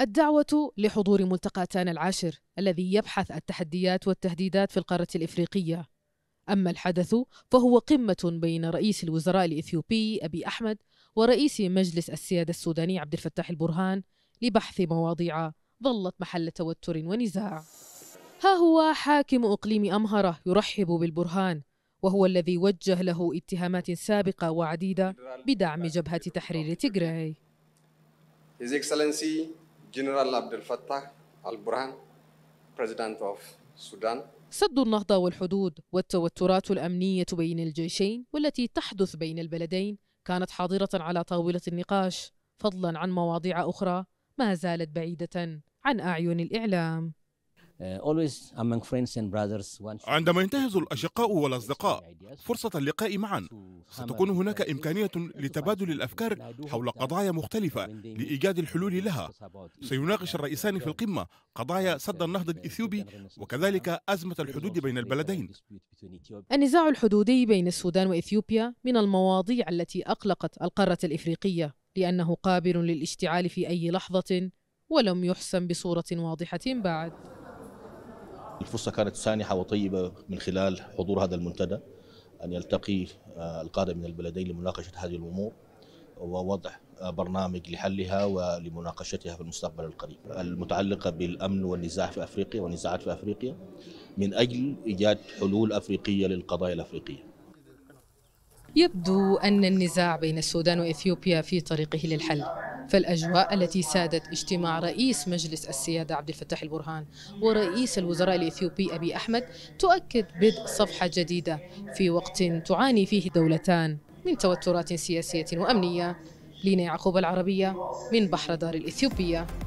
الدعوة لحضور ملتقى تانا العاشر الذي يبحث التحديات والتهديدات في القارة الإفريقية أما الحدث فهو قمة بين رئيس الوزراء الإثيوبي أبي أحمد ورئيس مجلس السيادة السوداني عبد الفتاح البرهان لبحث مواضيع ظلت محل توتر ونزاع ها هو حاكم إقليم أمهرة يرحب بالبرهان وهو الذي وجه له اتهامات سابقة وعديدة بدعم جبهة تحرير تيغراي جنرال عبد الفتاح البرهان president of Sudan سد النهضة والحدود والتوترات الأمنية بين الجيشين والتي تحدث بين البلدين كانت حاضرة على طاولة النقاش فضلا عن مواضيع أخرى ما زالت بعيدة عن أعين الإعلام Uh, عندما ينتهز الأشقاء والأصدقاء فرصة اللقاء معا ستكون هناك إمكانية لتبادل الأفكار حول قضايا مختلفة لإيجاد الحلول لها سيناقش الرئيسان في القمة قضايا سد النهضة الإثيوبي وكذلك أزمة الحدود بين البلدين النزاع الحدودي بين السودان وإثيوبيا من المواضيع التي أقلقت القارة الإفريقية لأنه قابل للاشتعال في أي لحظة ولم يحسم بصورة واضحة بعد الفرصة كانت سانحة وطيبة من خلال حضور هذا المنتدى أن يلتقي آه، القادة من البلدين لمناقشة هذه الأمور ووضع آه، برنامج لحلها ولمناقشتها في المستقبل القريب المتعلقة بالأمن والنزاع في أفريقيا والنزاعات في أفريقيا من أجل إيجاد حلول أفريقية للقضايا الأفريقية يبدو أن النزاع بين السودان وإثيوبيا في طريقه للحل فالأجواء التي سادت اجتماع رئيس مجلس السيادة عبد الفتاح البرهان ورئيس الوزراء الإثيوبي أبي أحمد تؤكد بدء صفحة جديدة في وقت تعاني فيه دولتان من توترات سياسية وأمنية لينا يعقوب العربية من بحر دار الإثيوبية